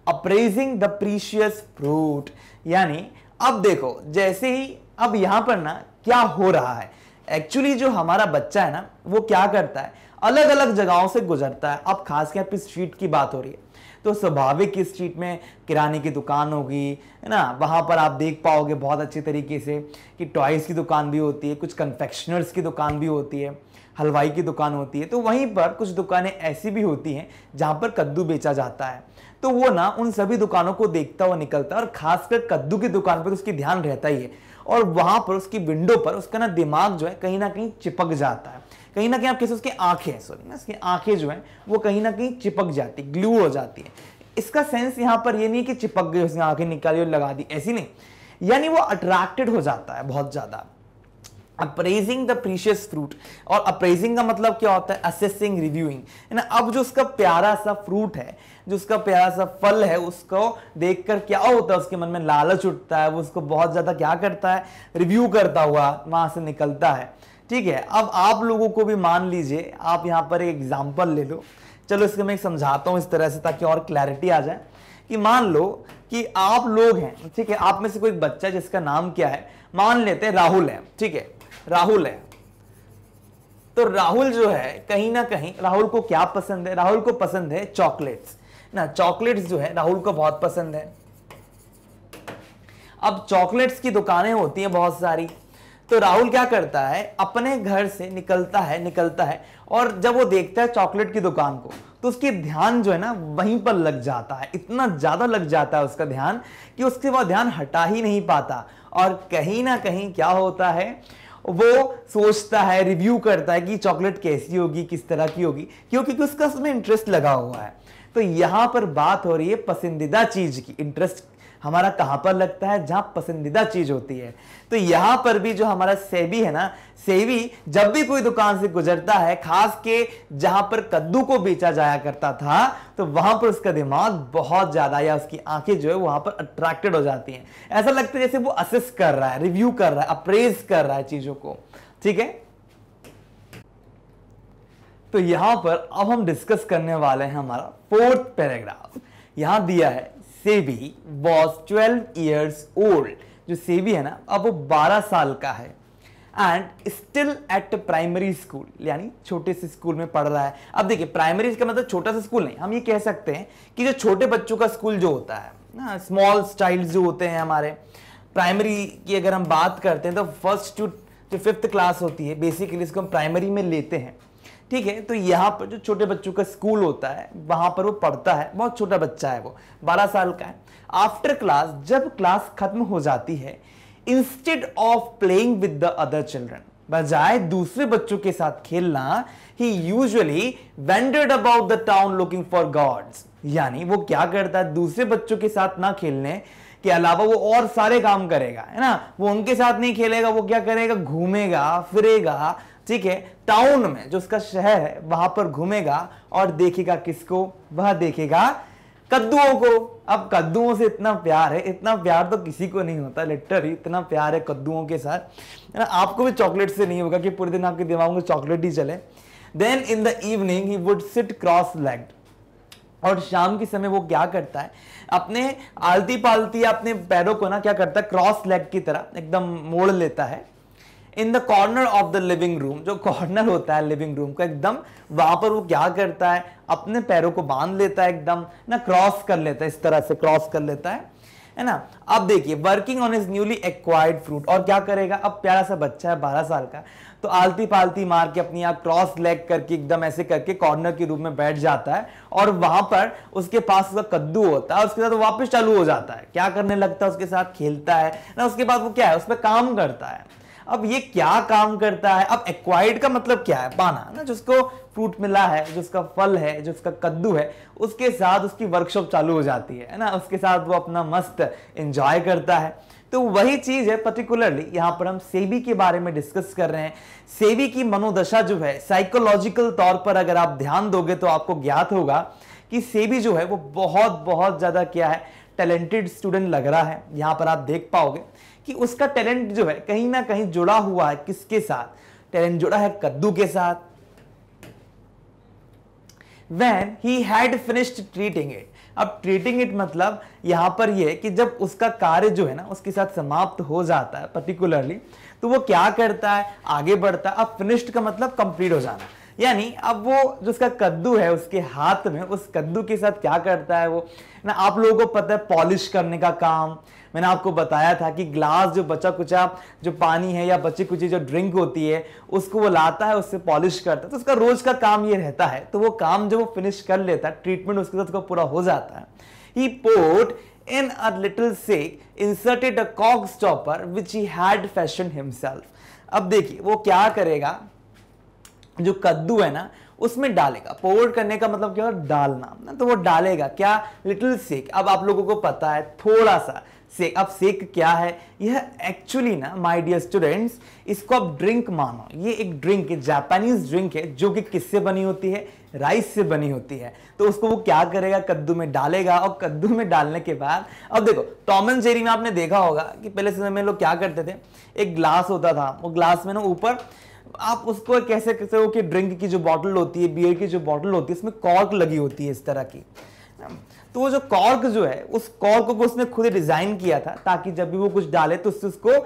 A: अप्रेजिंग द प्रीशियस फ्रूट यानी अब देखो जैसे ही अब यहाँ पर ना क्या हो रहा है एक्चुअली जो हमारा बच्चा है ना वो क्या करता है अलग अलग जगहों से गुजरता है अब खास कर स्ट्रीट की बात हो रही है तो स्वाभाविक स्ट्रीट में किराने की दुकान होगी है ना वहाँ पर आप देख पाओगे बहुत अच्छे तरीके से कि टॉयज़ की दुकान भी होती है कुछ कन्फेक्शनर्स की दुकान भी होती है हलवाई की दुकान होती है तो वहीं पर कुछ दुकानें ऐसी भी होती हैं जहाँ पर कद्दू बेचा जाता है तो वो ना उन सभी दुकानों को देखता हुआ निकलता है और खासकर कद्दू की दुकान पर तो उसकी ध्यान रहता ही है और वहां पर उसकी विंडो पर उसका ना दिमाग जो है कहीं ना कहीं चिपक जाता है कहीं ना कहीं आप कैसे उसकी आंखें सॉरी ना उसकी आंखें जो है वो कहीं ना कहीं चिपक जाती ग्लू हो जाती है इसका सेंस यहाँ पर ये नहीं कि चिपक गई उसने आंखें निकाली और लगा दी ऐसी नहीं यानी वो अट्रैक्टेड हो जाता है बहुत ज़्यादा अप्रेजिंग द प्रीशियस फ्रूट और अप्रेजिंग का मतलब क्या होता है असेसिंग रिव्यूइंग ना अब जो उसका प्यारा सा फ्रूट है जो उसका प्यारा सा फल है उसको देखकर क्या होता है उसके मन में लालच उठता है वो उसको बहुत ज़्यादा क्या करता है रिव्यू करता हुआ वहां से निकलता है ठीक है अब आप लोगों को भी मान लीजिए आप यहाँ पर एक एग्जाम्पल ले लो चलो इसको मैं समझाता हूँ इस तरह से ताकि और क्लैरिटी आ जाए कि मान लो कि आप लोग हैं ठीक है आप में से कोई बच्चा जिसका नाम क्या है मान लेते हैं राहुल है ठीक है राहुल है तो राहुल जो है कहीं ना कहीं राहुल को क्या पसंद है राहुल को पसंद है चॉकलेट्स ना चॉकलेट्स जो है राहुल को बहुत पसंद है अब चॉकलेट्स की दुकानें होती हैं बहुत सारी तो राहुल क्या करता है अपने घर से निकलता है निकलता है और जब वो देखता है चॉकलेट की दुकान को तो उसकी ध्यान जो है ना वहीं पर लग जाता है इतना ज़्यादा लग जाता है उसका ध्यान कि उसके वह ध्यान हटा ही नहीं पाता और कहीं ना कहीं क्या होता है वो सोचता है रिव्यू करता है कि चॉकलेट कैसी होगी किस तरह की होगी क्योंकि उसका उसमें इंटरेस्ट लगा हुआ है तो यहां पर बात हो रही है पसंदीदा चीज की इंटरेस्ट हमारा कहां पर लगता है जहां पसंदीदा चीज होती है तो यहां पर भी जो हमारा सेबी है ना सेवी जब भी कोई दुकान से गुजरता है खास के जहां पर कद्दू को बेचा जाया करता था तो वहां पर उसका दिमाग बहुत ज्यादा या उसकी आंखें जो है वहां पर अट्रैक्टेड हो जाती हैं ऐसा लगता है जैसे वो असिस्ट कर रहा है रिव्यू कर रहा है अप्रेज कर रहा है चीजों को ठीक है तो यहाँ पर अब हम डिस्कस करने वाले हैं हमारा फोर्थ पैराग्राफ यहाँ दिया है Seibei was twelve years old जो सेबी है ना अब वो बारह साल का है and still at primary school यानी छोटे से स्कूल में पढ़ रहा है अब देखिए प्राइमरी का मतलब छोटा सा स्कूल नहीं हम ये कह सकते हैं कि जो छोटे बच्चों का स्कूल जो होता है ना स्मॉल स्टाइल जो होते हैं हमारे प्राइमरी की अगर हम बात करते हैं तो फर्स्ट टू जो फिफ्थ क्लास होती है बेसिकली इसको हम प्राइमरी में लेते हैं ठीक है तो यहाँ पर जो छोटे बच्चों का स्कूल होता है वहां पर वो पढ़ता है बहुत छोटा बच्चा है वो बारह साल का है आफ्टर क्लास जब क्लास खत्म हो जाती है instead of playing with the other children बजाय दूसरे बच्चों के साथ खेलना he usually wandered about the town looking for gourds यानी वो क्या करता है दूसरे बच्चों के साथ ना खेलने के अलावा वो और सारे काम करेगा है ना वो उनके साथ नहीं खेलेगा वो क्या करेगा घूमेगा फिरेगा ठीक है टाउन में जो उसका शहर है वहां पर घूमेगा और देखेगा किसको वह देखेगा कद्दूओं को अब कद्दूओं से इतना प्यार है इतना प्यार तो किसी को नहीं होता लिटरली इतना प्यार है कद्दूओं के साथ आपको भी चॉकलेट से नहीं होगा कि पूरे दिन आपके दिमाग में चॉकलेट ही चले then in the evening he would sit cross legged और शाम के समय वो क्या करता है अपने आलती पालती अपने पैरों को ना क्या करता है क्रॉस लेग की तरह एकदम मोड़ लेता है in the corner of the living room जो कॉर्नर होता है लिविंग रूम का एकदम वहां पर वो क्या करता है अपने पैरों को बांध लेता है एकदम ना क्रॉस कर लेता है इस तरह से क्रॉस कर लेता है है ना अब देखिए working on his newly acquired fruit और क्या करेगा अब प्यारा सा बच्चा है बारह साल का तो आलती पालती मार के अपनी आप क्रॉस लेग करके एकदम ऐसे करके कॉर्नर के रूप में बैठ जाता है और वहां पर उसके पास उसका कद्दू होता है उसके साथ वापस चालू हो जाता है क्या करने लगता है उसके साथ खेलता है ना उसके बाद वो क्या है उस पर काम करता है अब ये क्या काम करता है अब एक्वायर्ड का मतलब क्या है पाना ना जिसको फ्रूट मिला है जिसका फल है जिसका कद्दू है उसके साथ उसकी वर्कशॉप चालू हो जाती है ना उसके साथ वो अपना मस्त एंजॉय करता है तो वही चीज है पर्टिकुलरली यहाँ पर हम सेबी के बारे में डिस्कस कर रहे हैं सेबी की मनोदशा जो है साइकोलॉजिकल तौर पर अगर आप ध्यान दोगे तो आपको ज्ञात होगा कि सेबी जो है वो बहुत बहुत ज़्यादा क्या है टैलेंटेड स्टूडेंट लग रहा है यहाँ पर आप देख पाओगे कि उसका टैलेंट जो है कहीं ना कहीं जुड़ा हुआ है किसके साथ टैलेंट जुड़ा है कद्दू के साथ when he had finished treating it अब ट्रीटिंग इट मतलब यहां पर यह कि जब उसका कार्य जो है ना उसके साथ समाप्त हो जाता है पर्टिकुलरली तो वो क्या करता है आगे बढ़ता है अब फिनिश्ड का मतलब कंप्लीट हो जाना यानी अब वो जो उसका कद्दू है उसके हाथ में उस कद्दू के साथ क्या करता है वो ना आप लोगों को पता है पॉलिश करने का काम मैंने आपको बताया था कि ग्लास जो बचा कुचा जो पानी है या बची कुची जो ड्रिंक होती है उसको वो लाता है उससे पॉलिश करता है तो उसका रोज का काम ये रहता है तो वो काम जब वो फिनिश कर लेता है ट्रीटमेंट उसके साथ उसका पूरा हो जाता है he poured in a little sack inserted a कॉक stopper which he had fashioned himself अब देखिए वो क्या करेगा जो कद्दू है ना उसमें डालेगा पोर्ट करने का मतलब क्या होता डालना ना तो वो डालेगा क्या लिटिल सेक अब आप लोगों को पता है थोड़ा सा से अब सेक क्या है यह एक्चुअली ना माय डियर स्टूडेंट्स इसको आप ड्रिंक मानो ये एक ड्रिंक है जापानीज ड्रिंक है जो कि किससे बनी होती है राइस से बनी होती है तो उसको वो क्या करेगा कद्दू में डालेगा और कद्दू में डालने के बाद अब देखो टॉमन जेरी में आपने देखा होगा कि पहले समय में लोग क्या करते थे एक ग्लास होता था वो ग्लास में ना ऊपर आप उसको कैसे कैसे हो कि ड्रिंक की जो बॉटल होती है बियर की जो बॉटल होती है उसमें कॉर्क लगी होती है इस तरह की तो वो जो कॉर्क जो है उस कॉर्क को उसने खुद डिजाइन किया था ताकि जब भी वो कुछ डाले तो उससे उसको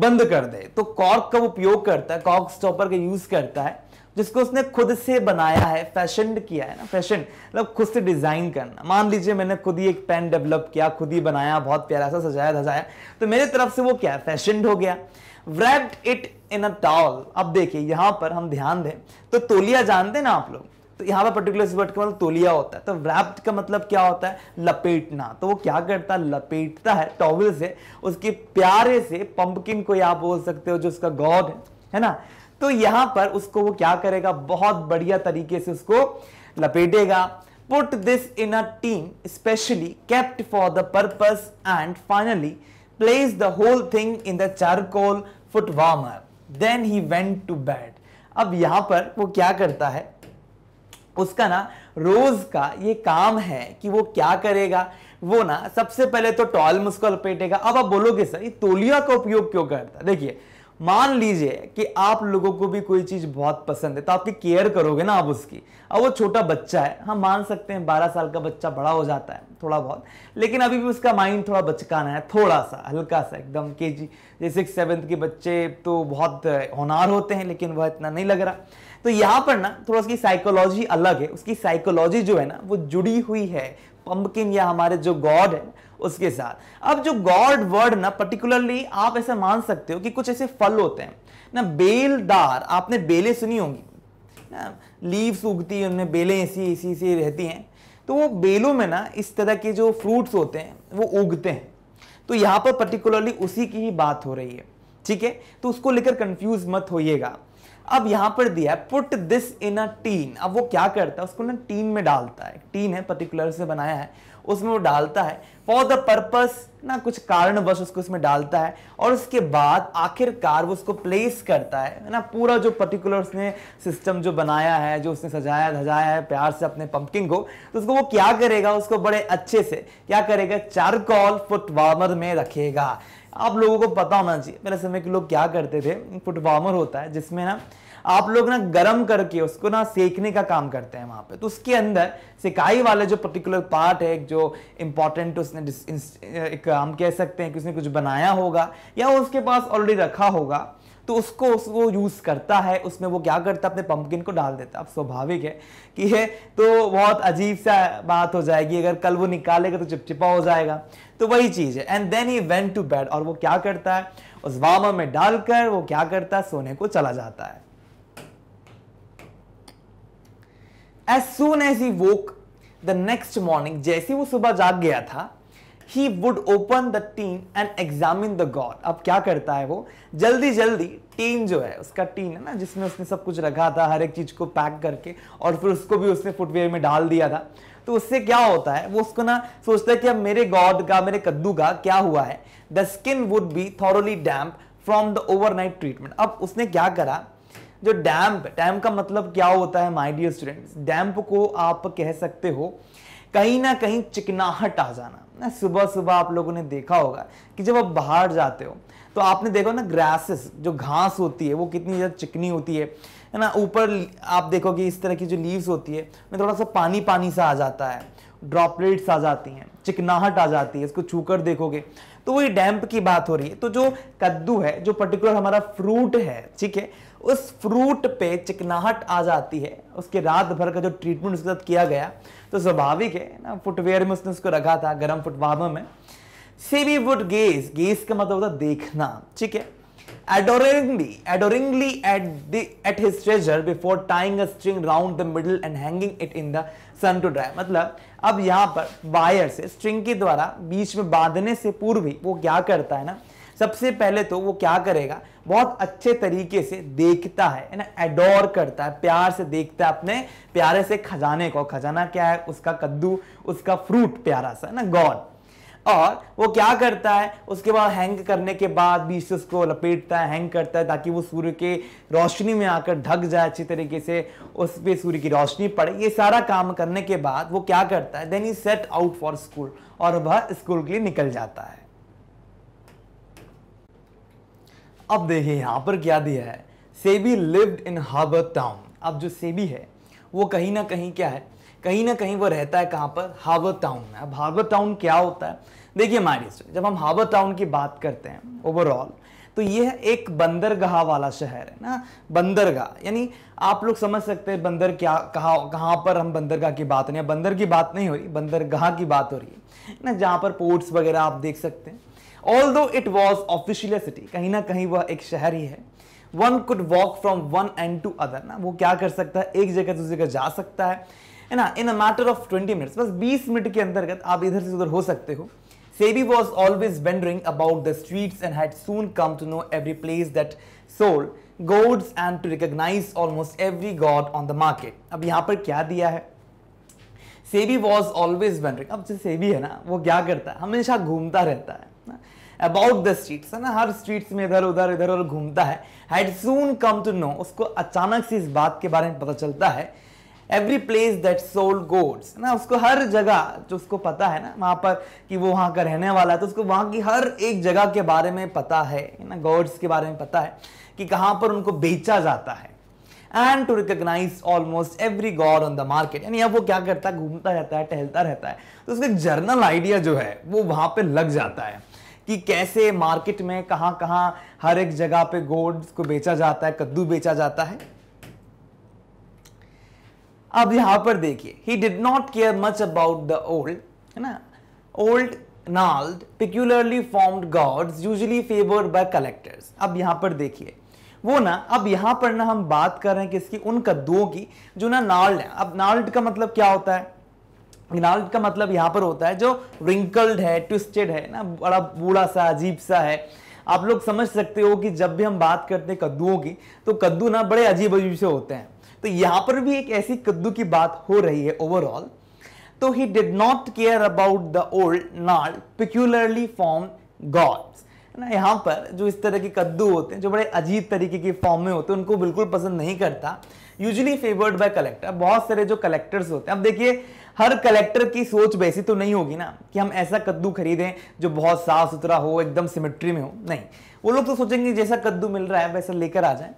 A: बंद कर दे तो कॉर्क का उपयोग करता है कॉर्क स्टॉपर का यूज करता है जिसको उसने खुद से बनाया है फैशन किया है ना फैशन मतलब खुद से डिज़ाइन करना मान लीजिए मैंने खुद ही एक पेन डेवलप किया खुद ही बनाया बहुत प्यारा सा सजाया धजाया तो मेरे तरफ से वो क्या है फैशन हो गया wrapped it in a towel अब देखिए यहाँ पर हम ध्यान दें तो तोलिया जानते ना आप लोग तो यहाँ पर पर्टिकुलर वर्ड का मतलब तोलिया होता है तो व्रैप्ड का मतलब क्या होता है लपेटना तो वो क्या करता है लपेटता है टॉवल से उसके प्यारे से पंपकिन को आप बोल सकते हो जो उसका गॉड है है ना तो यहाँ पर उसको वो क्या करेगा बहुत बढ़िया तरीके से उसको लपेटेगा put this in a tin specially kept for the purpose and finally place the whole thing in the charcoal foot warmer then he went to bed अब यहां पर वो क्या करता है उसका ना रोज का ये काम है कि वो क्या करेगा वो ना सबसे पहले तो टॉल में लपेटेगा अब आप बोलोगे सर ये तोलिया का उपयोग क्यों करता है देखिए मान लीजिए कि आप लोगों को भी कोई चीज़ बहुत पसंद है तो आपकी केयर करोगे ना आप उसकी अब वो छोटा बच्चा है हम मान सकते हैं बारह साल का बच्चा बड़ा हो जाता है थोड़ा बहुत लेकिन अभी भी उसका माइंड थोड़ा बचकाना है थोड़ा सा हल्का सा एकदम के जी जैसे सेवन्थ के बच्चे तो बहुत होनार होते हैं लेकिन वह इतना नहीं लग रहा तो यहाँ पर ना थोड़ा उसकी साइकोलॉजी अलग है उसकी साइकोलॉजी जो है ना वो जुड़ी हुई है पंपकिन या हमारे जो गॉड है उसके साथ अब जो गॉड वर्ड ना पर्टिकुलरली आप ऐसा मान सकते हो कि कुछ ऐसे फल होते हैं ना बेलदार आपने बेलें सुनी होंगी ना लीव्स उगती है उनमें बेलें ऐसी ऐसी ऐसी रहती हैं तो वो बेलों में ना इस तरह के जो फ्रूट्स होते हैं वो उगते हैं तो यहाँ पर पर्टिकुलरली उसी की ही बात हो रही है ठीक है तो उसको लेकर कंफ्यूज मत होइएगा अब यहां पर दिया है put this in a tin अब वो क्या करता है उसको ना टीन में डालता है टीन है पर्टिकुलर से बनाया है उसमें वो डालता है फॉर द पर्पस ना कुछ कारण बस उसको उसमें डालता है और उसके बाद आखिरकार वो उसको प्लेस करता है ना पूरा जो पर्टिकुलर उसने सिस्टम जो बनाया है जो उसने सजाया धजाया है प्यार से अपने पंपकिंग को तो उसको वो क्या करेगा उसको बड़े अच्छे से क्या करेगा चारकॉल फुट वार्मर में रखेगा आप लोगों को पता होना चाहिए मेरे समय के लोग क्या करते थे फुट वार्मर होता है जिसमें ना आप लोग ना गर्म करके उसको ना सेकने का काम करते हैं वहाँ पे तो उसके अंदर सिकाई वाले जो पर्टिकुलर पार्ट है जो इम्पॉर्टेंट उसने एक हम कह सकते हैं कि उसने कुछ बनाया होगा या उसके पास ऑलरेडी रखा होगा तो उसको वो यूज़ करता है उसमें वो क्या करता है अपने पंपकिन को डाल देता है अब स्वाभाविक है कि है तो बहुत अजीब सा बात हो जाएगी अगर कल वो निकालेगा तो चिपचिपा हो जाएगा तो वही चीज़ है and then he went to bed और वो क्या करता है उस वामा में डालकर वो क्या करता है सोने को चला जाता है as soon as he woke the next morning जैसे वो सुबह जाग गया था he would open the tin and examine the gourd अब क्या करता है वो जल्दी जल्दी टीन जो है उसका टीन है ना जिसमें उसने सब कुछ रखा था हर एक चीज को पैक करके और फिर उसको भी उसने फुटवेयर में डाल दिया था तो उससे क्या होता है वो उसको ना सोचता है कि अब मेरे गॉड का मेरे कद्दू का क्या हुआ है the skin would be thoroughly damp from the overnight treatment अब उसने क्या करा जो डैम्प डैम्प का मतलब क्या होता है माय डियर स्टूडेंट्स डैम्प को आप कह सकते हो कहीं ना कहीं चिकनाहट आ जाना सुबह सुबह आप लोगों ने देखा होगा कि जब आप बाहर जाते हो तो आपने देखो ना ग्रासेस जो घास होती है वो कितनी ज़्यादा चिकनी होती है है ना ऊपर आप देखोगे इस तरह की जो लीव्स होती है उनमें थोड़ा सा पानी पानी सा आ जाता है ड्रॉपलेट्स आ जाती हैं चिकनाहट आ जाती है इसको छूकर देखोगे तो वही डैम्प की बात हो रही है तो जो कद्दू है जो पर्टिकुलर हमारा फ्रूट है ठीक है उस फ्रूट पे चिकनाहट आ जाती है उसके रात भर का जो ट्रीटमेंट उसके साथ किया गया तो स्वाभाविक है ना फुटवेयर में उसने उसको रखा था गर्म फुटवामा में Seibei would gaze gaze का मतलब होता देखना ठीक है adoringly adoringly at the at his treasure before tying a string round the middle and hanging it in the sun to dry मतलब अब यहाँ पर वायर से स्ट्रिंग के द्वारा बीच में बांधने से पूर्व ही वो क्या करता है ना सबसे पहले तो वो क्या करेगा बहुत अच्छे तरीके से देखता है ना एडोर करता है प्यार से देखता है अपने प्यारे से खजाने को खजाना क्या है उसका कद्दू उसका फ्रूट प्यारा सा है ना गॉड और वो क्या करता है उसके बाद हैंग करने के बाद बीच से उसको लपेटता है हैंग करता है ताकि वो सूर्य के रोशनी में आकर ढक जाए अच्छी तरीके से उस पर सूर्य की रोशनी पड़े ये सारा काम करने के बाद वो क्या करता है then he set out for school और वह स्कूल के लिए निकल जाता है अब देखिए यहाँ पर क्या दिया है Seibei lived in harbour town अब जो सेबी है वो कहीं ना कहीं क्या है कहीं ना कहीं वो रहता है कहाँ पर हार्बर टाउन में अब हार्बर टाउन क्या होता है देखिए हमारी जब हम हार्बर टाउन की बात करते हैं ओवरऑल तो यह एक बंदरगाह वाला शहर है ना बंदरगाह यानी आप लोग समझ सकते हैं बंदर क्या कहाँ कहाँ पर हम बंदरगाह की बात नहीं बंदर की बात नहीं हो रही बंदरगाह की बात हो रही है ना जहाँ पर पोर्ट्स वगैरह आप देख सकते हैं ऑल दो इट वॉज ऑफिशियल सिटी कहीं ना कहीं वह एक शहर ही है one could walk from one end to other ना वो क्या कर सकता है एक जगह दूसरी जगह जा सकता है है ना in a matter of 20 minutes बस 20 मिनट के अंतर्गत आप इधर से उधर हो सकते हो Seibei was always wandering about the streets and had soon come to know every place that sold gourds and to recognise almost every gourd on the market अब यहाँ पर क्या दिया है सेबी वॉज ऑलवेज वेंडरिंग अब जो सेबी है ना वो क्या करता है हमेशा घूमता रहता है ना अबाउट द स्ट्रीट्स है ना हर स्ट्रीट्स में इधर उधर इधर उधर घूमता है had soon come to know उसको अचानक से इस बात के बारे में पता चलता है every place that sold gourds ना उसको हर जगह जो उसको पता है ना वहाँ पर कि वो वहां का रहने वाला है तो उसको वहां की हर एक जगह के बारे में पता है ना गॉड्स के बारे में पता है कि कहाँ पर उनको बेचा जाता है and to recognise almost every gourd on the market यानी अब वो क्या करता है घूमता रहता है टहलता रहता है तो उसका जर्नल आइडिया जो है वो वहां पर लग जाता है कि कैसे मार्केट में कहाँ कहाँ हर एक जगह पे गोड्स को बेचा जाता है कद्दू बेचा जाता है अब यहां पर देखिए he did not care much about the old है ना old gnarled peculiarly formed gourds usually favoured by collectors अब यहाँ पर देखिए वो ना अब यहाँ पर ना हम बात कर रहे हैं किसकी उन कद्दुओं की जो ना नाल्ड है अब नाल्ड का मतलब क्या होता है नाल्ड का मतलब यहां पर होता है जो रिंकल्ड है ट्विस्टेड है ना बड़ा बूढ़ा सा अजीब सा है आप लोग समझ सकते हो कि जब भी हम बात करते हैं कद्दुओं की तो कद्दू ना बड़े अजीब अजीब से होते हैं तो यहां पर भी एक ऐसी कद्दू की बात हो रही है ओवरऑल तो he did not care about the old gnarled peculiarly form gourds ना यहां पर जो इस तरह के कद्दू होते हैं जो बड़े अजीब तरीके के फॉर्म में होते हैं उनको बिल्कुल पसंद नहीं करता यूजली फेवर्ड बाय कलेक्टर बहुत सारे जो कलेक्टर्स होते हैं अब देखिए हर कलेक्टर की सोच वैसी तो नहीं होगी ना कि हम ऐसा कद्दू खरीदें जो बहुत साफ सुथरा हो एकदम सिमेट्री में हो नहीं वो लोग तो सोचेंगे जैसा कद्दू मिल रहा है वैसा लेकर आ जाए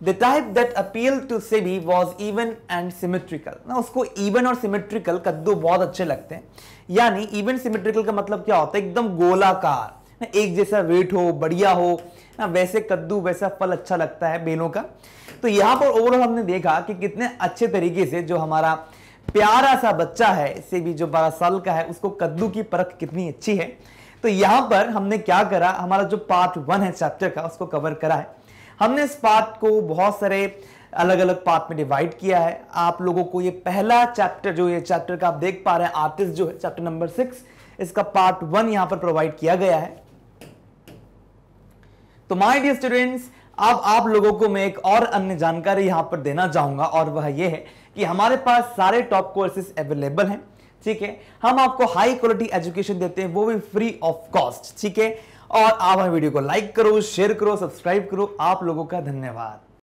A: The type that appealed to Sebi was even and symmetrical. ना उसको even और symmetrical कद्दू बहुत अच्छे लगते हैं यानी even symmetrical का मतलब क्या होता है एकदम गोलाकार ना एक जैसा वेट हो बढ़िया हो ना वैसे कद्दू वैसा फल अच्छा लगता है बेलों का तो यहाँ पर ओवरऑल हमने देखा कि कितने अच्छे तरीके से जो हमारा प्यारा सा बच्चा है इससे जो बारह साल का है उसको कद्दू की परख कितनी अच्छी है तो यहाँ पर हमने क्या करा हमारा जो पार्ट वन है चैप्टर का उसको कवर करा है हमने इस पार्ट को बहुत सारे अलग अलग पार्ट में डिवाइड किया है आप लोगों को ये पहला चैप्टर जो ये चैप्टर का आप देख पा रहे हैं आर्टिस्ट जो है चैप्टर नंबर सिक्स इसका पार्ट वन यहां पर प्रोवाइड किया गया है तो माय डियर स्टूडेंट्स अब आप लोगों को मैं एक और अन्य जानकारी यहां पर देना चाहूंगा और वह यह है कि हमारे पास सारे टॉप कोर्सेस अवेलेबल हैं ठीक है हम आपको हाई क्वालिटी एजुकेशन देते हैं वो भी फ्री ऑफ कॉस्ट ठीक है और आप हमारी वीडियो को लाइक करो शेयर करो सब्सक्राइब करो आप लोगों का धन्यवाद